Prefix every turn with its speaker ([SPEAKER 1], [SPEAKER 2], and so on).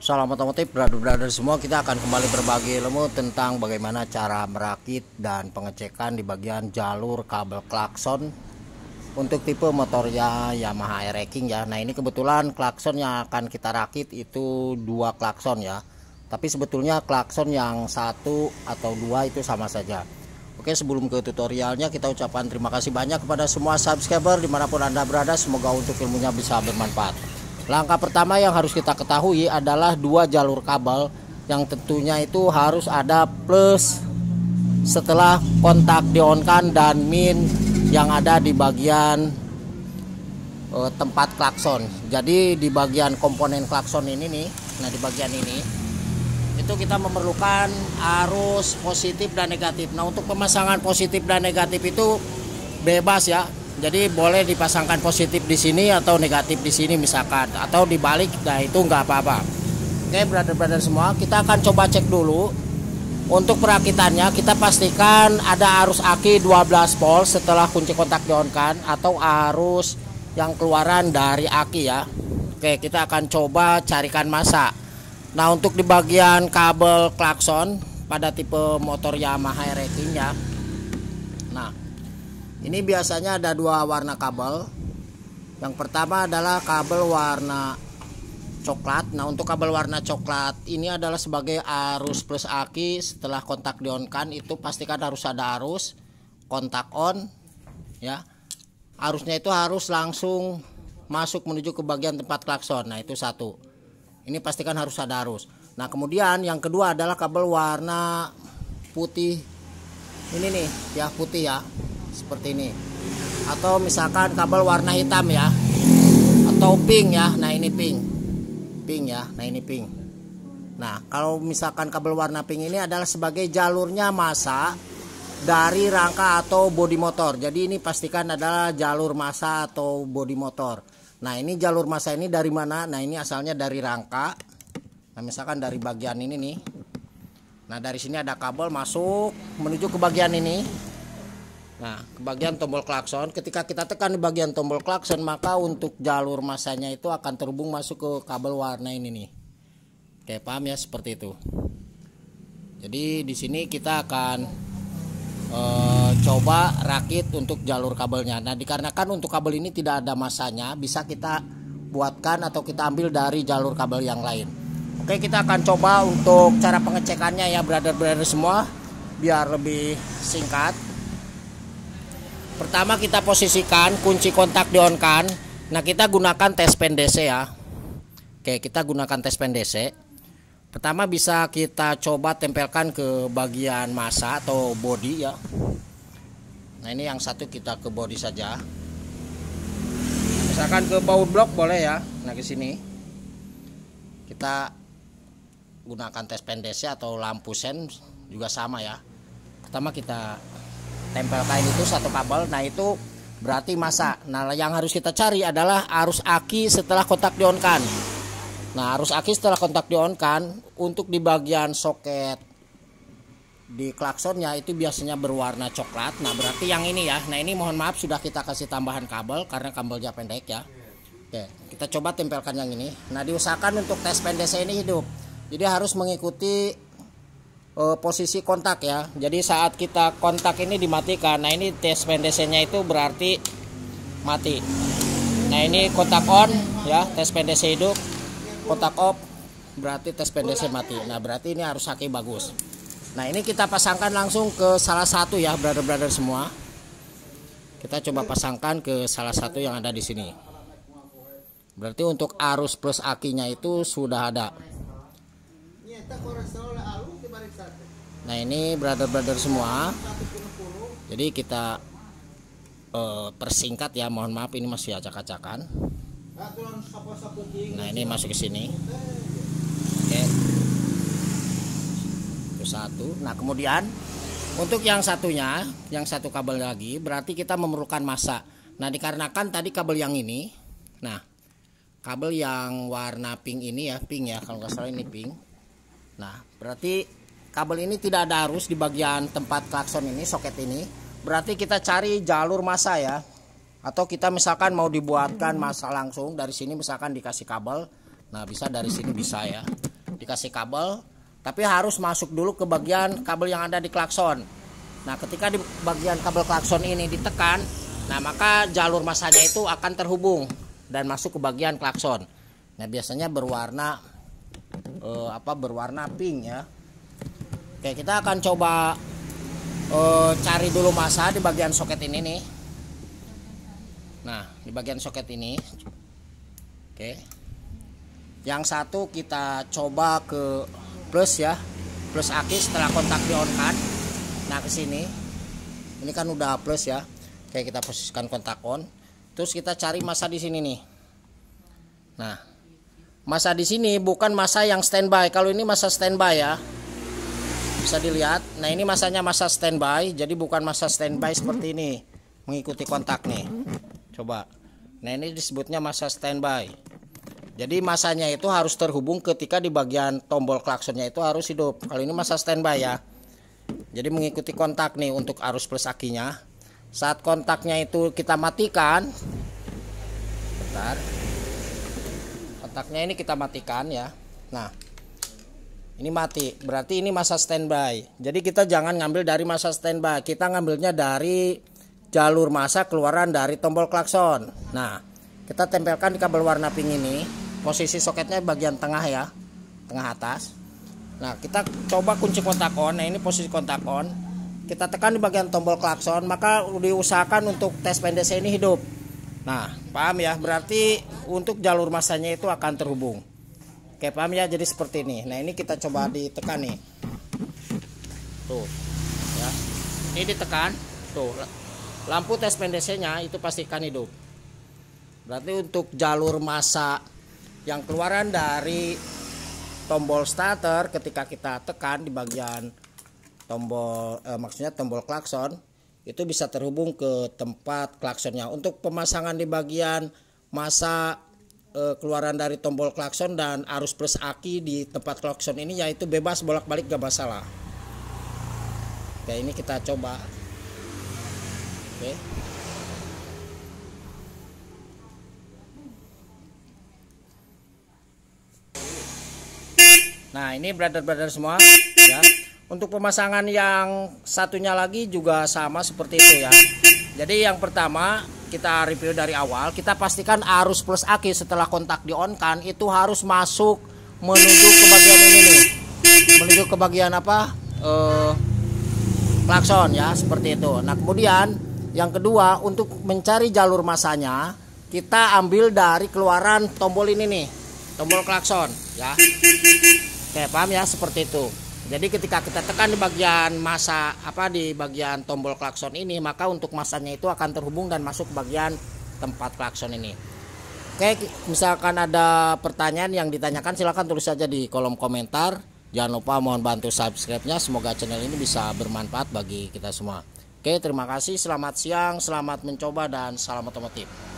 [SPEAKER 1] Salam otomotif, brother-brother semua kita akan kembali berbagi ilmu tentang bagaimana cara merakit dan pengecekan di bagian jalur kabel klakson untuk tipe motornya Yamaha Air Racing ya. Nah ini kebetulan klakson yang akan kita rakit itu dua klakson ya. Tapi sebetulnya klakson yang satu atau dua itu sama saja. Oke sebelum ke tutorialnya kita ucapkan terima kasih banyak kepada semua subscriber dimanapun anda berada. Semoga untuk ilmunya bisa bermanfaat. Langkah pertama yang harus kita ketahui adalah dua jalur kabel yang tentunya itu harus ada plus setelah kontak dionkan dan min yang ada di bagian e, tempat klakson. Jadi di bagian komponen klakson ini nih, nah di bagian ini itu kita memerlukan arus positif dan negatif. Nah, untuk pemasangan positif dan negatif itu bebas ya. Jadi boleh dipasangkan positif di sini atau negatif di sini misalkan atau dibalik, nah itu nggak apa-apa. Oke, brother-brother semua, kita akan coba cek dulu untuk perakitannya kita pastikan ada arus aki 12 volt setelah kunci kontak dionkan atau arus yang keluaran dari aki ya. Oke, kita akan coba carikan masa. Nah, untuk di bagian kabel klakson pada tipe motor Yamaha Racing nya, Nah, ini biasanya ada dua warna kabel. Yang pertama adalah kabel warna coklat. Nah, untuk kabel warna coklat ini adalah sebagai arus plus aki setelah kontak dionkan itu pastikan harus ada arus kontak on ya. Arusnya itu harus langsung masuk menuju ke bagian tempat klakson. Nah, itu satu. Ini pastikan harus ada arus. Nah, kemudian yang kedua adalah kabel warna putih. Ini nih, ya putih ya seperti ini atau misalkan kabel warna hitam ya atau pink ya nah ini pink pink ya nah ini pink nah kalau misalkan kabel warna pink ini adalah sebagai jalurnya masa dari rangka atau bodi motor. Jadi ini pastikan adalah jalur masa atau bodi motor. Nah, ini jalur masa ini dari mana? Nah, ini asalnya dari rangka. Nah, misalkan dari bagian ini nih. Nah, dari sini ada kabel masuk menuju ke bagian ini. Nah, ke bagian tombol klakson, ketika kita tekan di bagian tombol klakson, maka untuk jalur masanya itu akan terhubung masuk ke kabel warna ini nih. Oke, paham ya seperti itu. Jadi di sini kita akan e, coba rakit untuk jalur kabelnya. Nah, dikarenakan untuk kabel ini tidak ada masanya, bisa kita buatkan atau kita ambil dari jalur kabel yang lain. Oke, kita akan coba untuk cara pengecekannya ya, brother-brother semua biar lebih singkat. Pertama kita posisikan kunci kontak di on kan. Nah, kita gunakan tes pen DC ya. Oke, kita gunakan tes pen DC. Pertama bisa kita coba tempelkan ke bagian masa atau body ya. Nah, ini yang satu kita ke body saja. Misalkan ke baut blok boleh ya. Nah, ke sini. Kita gunakan tes pen DC atau lampu sen juga sama ya. Pertama kita Tempel kain itu satu kabel nah itu berarti masa nah yang harus kita cari adalah arus aki setelah kontak dionkan nah arus aki setelah kontak dionkan untuk di bagian soket di klaksonnya itu biasanya berwarna coklat nah berarti yang ini ya nah ini mohon maaf sudah kita kasih tambahan kabel karena kabelnya pendek ya oke kita coba tempelkan yang ini nah diusahakan untuk tes pendeknya ini hidup jadi harus mengikuti uh, posisi kontak ya. Jadi saat kita kontak ini dimatikan. Nah ini tes nya itu berarti mati. Nah ini kontak on ya, tes TSPNDC hidup. kotak off berarti tes TSPNDC mati. Nah berarti ini harus aki bagus. Nah ini kita pasangkan langsung ke salah satu ya brother-brother semua. Kita coba pasangkan ke salah satu yang ada di sini. Berarti untuk arus plus akinya itu sudah ada. Nah ini brother-brother semua Jadi kita uh, Persingkat ya Mohon maaf ini masih acak-acakan Nah ini masuk ke sini Oke okay. satu Nah kemudian Untuk yang satunya Yang satu kabel lagi Berarti kita memerlukan masa Nah dikarenakan tadi kabel yang ini Nah kabel yang warna pink ini ya Pink ya kalau nggak salah ini pink Nah berarti kabel ini tidak ada arus di bagian tempat klakson ini soket ini berarti kita cari jalur masa ya atau kita misalkan mau dibuatkan masa langsung dari sini misalkan dikasih kabel nah bisa dari sini bisa ya dikasih kabel tapi harus masuk dulu ke bagian kabel yang ada di klakson nah ketika di bagian kabel klakson ini ditekan nah maka jalur masanya itu akan terhubung dan masuk ke bagian klakson nah biasanya berwarna eh, apa berwarna pink ya Oke, kita akan coba uh, cari dulu masa di bagian soket ini nih. Nah, di bagian soket ini. Oke. Yang satu kita coba ke plus ya. Plus aki setelah kontak di on kan. Nah, ke sini. Ini kan udah plus ya. Oke, kita posisikan kontak on. Terus kita cari masa di sini nih. Nah, masa di sini bukan masa yang standby. Kalau ini masa standby ya bisa dilihat nah ini masanya masa standby jadi bukan masa standby seperti ini mengikuti kontak nih coba nah ini disebutnya masa standby jadi masanya itu harus terhubung ketika di bagian tombol klaksonnya itu harus hidup kalau ini masa standby ya jadi mengikuti kontak nih untuk arus plus akinya saat kontaknya itu kita matikan bentar kontaknya ini kita matikan ya nah ini mati berarti ini masa standby jadi kita jangan ngambil dari masa standby kita ngambilnya dari jalur masa keluaran dari tombol klakson nah kita tempelkan di kabel warna pink ini posisi soketnya bagian tengah ya tengah atas nah kita coba kunci kontak on nah ini posisi kontak on kita tekan di bagian tombol klakson maka diusahakan untuk tes pendek ini hidup nah paham ya berarti untuk jalur masanya itu akan terhubung Oke, paham ya? Jadi seperti ini. Nah, ini kita coba ditekan nih. Tuh. Ya. Ini ditekan. Tuh. Lampu tes PNDC-nya itu pastikan hidup. Berarti untuk jalur masa yang keluaran dari tombol starter ketika kita tekan di bagian tombol eh, maksudnya tombol klakson itu bisa terhubung ke tempat klaksonnya. Untuk pemasangan di bagian masa uh, keluaran dari tombol klakson dan arus plus aki di tempat klakson ini yaitu bebas bolak-balik gak masalah oke ini kita coba oke nah ini brother-brother semua ya untuk pemasangan yang satunya lagi juga sama seperti itu ya jadi yang pertama kita review dari awal, kita pastikan arus plus aki setelah kontak di on kan itu harus masuk menuju ke bagian ini nih. Menuju ke bagian apa? Eh klakson ya, seperti itu. Nah, kemudian yang kedua untuk mencari jalur masanya, kita ambil dari keluaran tombol ini nih. Tombol klakson ya. Oke, paham ya seperti itu. Jadi ketika kita tekan di bagian masa apa di bagian tombol klakson ini, maka untuk masanya itu akan terhubung dan masuk ke bagian tempat klakson ini. Oke, misalkan ada pertanyaan yang ditanyakan silahkan tulis saja di kolom komentar. Jangan lupa mohon bantu subscribe-nya. Semoga channel ini bisa bermanfaat bagi kita semua. Oke, terima kasih. Selamat siang, selamat mencoba dan salam otomotif.